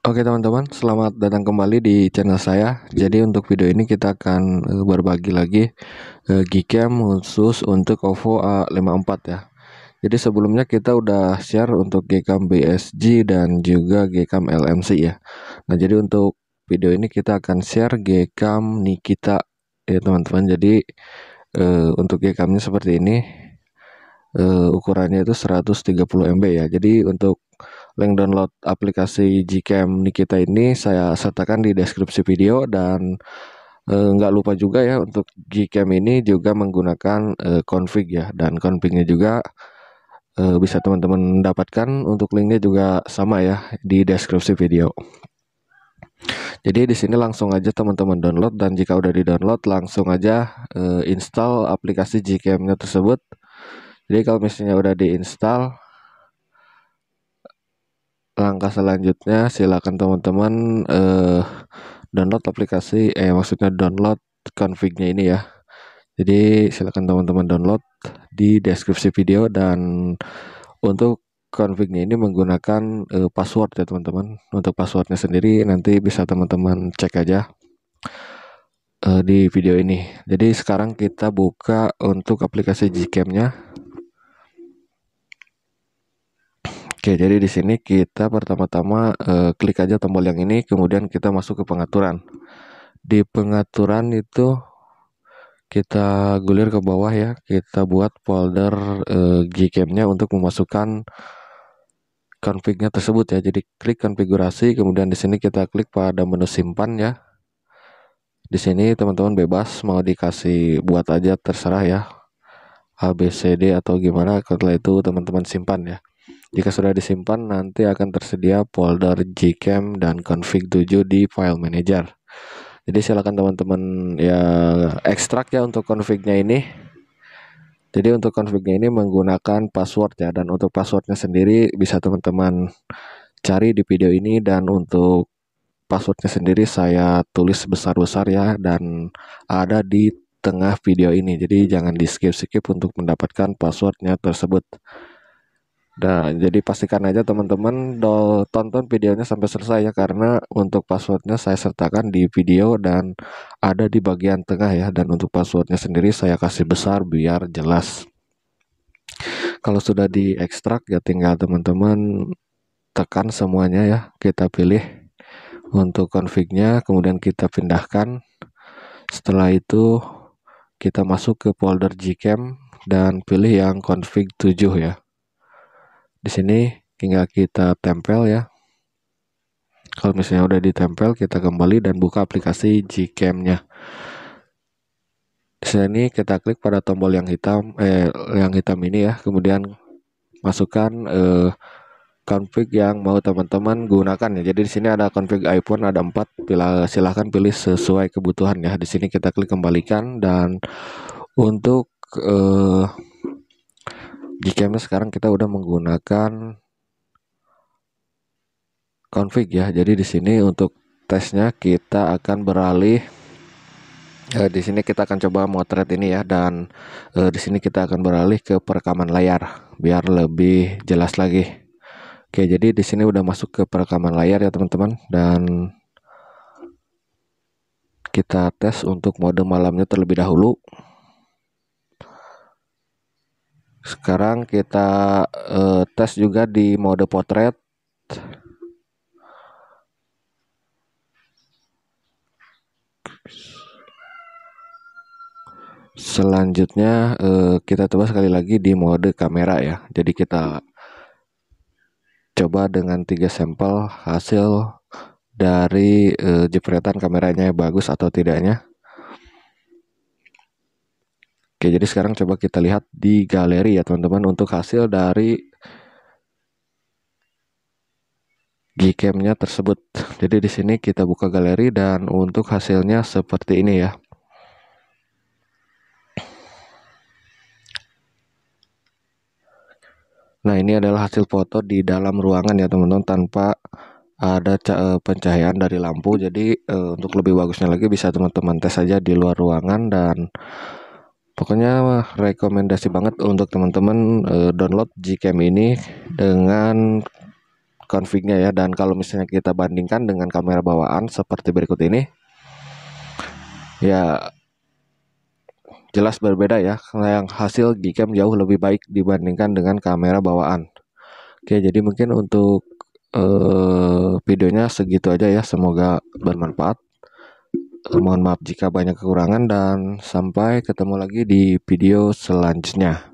Oke teman-teman, selamat datang kembali di channel saya. Jadi untuk video ini kita akan eh, berbagi lagi eh, Gcam khusus untuk OVO A54 ya. Jadi sebelumnya kita udah share untuk Gcam BSG dan juga Gcam LMC ya. Nah, jadi untuk video ini kita akan share Gcam Nikita ya teman-teman. Jadi eh, untuk Gcamnya seperti ini. ukurannya itu 130 MB ya. Jadi untuk Link download aplikasi Gcam Nikita ini saya sertakan di deskripsi video dan eh, nggak e, lupa juga ya untuk Gcam ini juga menggunakan e, config ya dan confignya juga e, bisa teman-teman dapatkan untuk linknya juga sama ya di deskripsi video. Jadi di sini langsung aja teman-teman download dan jika udah di download langsung aja e, install aplikasi Gcam-nya tersebut. Jadi kalau misalnya udah install langkah selanjutnya silakan teman-teman eh, download aplikasi eh maksudnya download config-nya ini ya jadi silakan teman-teman download di deskripsi video dan untuk config ini menggunakan eh, password ya teman-teman untuk passwordnya sendiri nanti bisa teman-teman cek aja eh, di video ini jadi sekarang kita buka untuk aplikasi Gcam-nya Oke, jadi di sini kita pertama-tama eh, klik aja tombol yang ini, kemudian kita masuk ke pengaturan. Di pengaturan itu kita gulir ke bawah ya, kita buat folder eh, Gcam-nya untuk memasukkan config-nya tersebut ya. Jadi klik konfigurasi, kemudian di sini kita klik pada menu simpan ya. Di sini teman-teman bebas mau dikasih buat aja terserah ya. ABCD atau gimana setelah itu teman-teman simpan ya jika sudah disimpan, nanti akan tersedia folder gcam dan config 7 di file manager. Jadi silakan teman-teman ya ekstrak ya untuk konfignya ini. Jadi untuk konfignya ini menggunakan password ya dan untuk passwordnya sendiri bisa teman-teman cari di video ini dan untuk passwordnya sendiri saya tulis besar-besar ya dan ada di tengah video ini jadi jangan di skip-skip untuk mendapatkan passwordnya tersebut Nah, jadi pastikan aja teman-teman tonton videonya sampai selesai ya karena untuk passwordnya saya sertakan di video dan ada di bagian tengah ya dan untuk passwordnya sendiri saya kasih besar biar jelas. Kalau sudah di ekstrak ya tinggal teman-teman tekan semuanya ya kita pilih untuk konfignya kemudian kita pindahkan. Setelah itu kita masuk ke folder gcam dan pilih yang config 7 ya di sini tinggal kita tempel ya kalau misalnya udah ditempel kita kembali dan buka aplikasi Gcam nya di sini kita klik pada tombol yang hitam eh yang hitam ini ya kemudian masukkan eh, config yang mau teman-teman gunakan ya jadi di sini ada config iPhone ada empat silahkan pilih sesuai kebutuhan ya di sini kita klik kembalikan dan untuk eh, di camera sekarang kita udah menggunakan config ya jadi di sini untuk tesnya kita akan beralih eh, di sini kita akan coba motret ini ya dan eh, di sini kita akan beralih ke perekaman layar biar lebih jelas lagi oke jadi di sini udah masuk ke perekaman layar ya teman-teman dan kita tes untuk mode malamnya terlebih dahulu sekarang kita uh, tes juga di mode potret. Selanjutnya uh, kita coba sekali lagi di mode kamera ya. Jadi kita coba dengan tiga sampel hasil dari uh, jepretan kameranya bagus atau tidaknya. Oke, jadi sekarang coba kita lihat di galeri ya teman-teman untuk hasil dari gcam-nya tersebut. Jadi di sini kita buka galeri dan untuk hasilnya seperti ini ya. Nah, ini adalah hasil foto di dalam ruangan ya teman-teman tanpa ada eh, pencahayaan dari lampu. Jadi eh, untuk lebih bagusnya lagi bisa teman-teman tes saja di luar ruangan dan Pokoknya rekomendasi banget untuk teman-teman uh, download Gcam ini dengan confignya ya dan kalau misalnya kita bandingkan dengan kamera bawaan seperti berikut ini ya jelas berbeda ya karena yang hasil Gcam jauh lebih baik dibandingkan dengan kamera bawaan oke jadi mungkin untuk uh, videonya segitu aja ya semoga bermanfaat Eh, mohon maaf jika banyak kekurangan dan sampai ketemu lagi di video selanjutnya.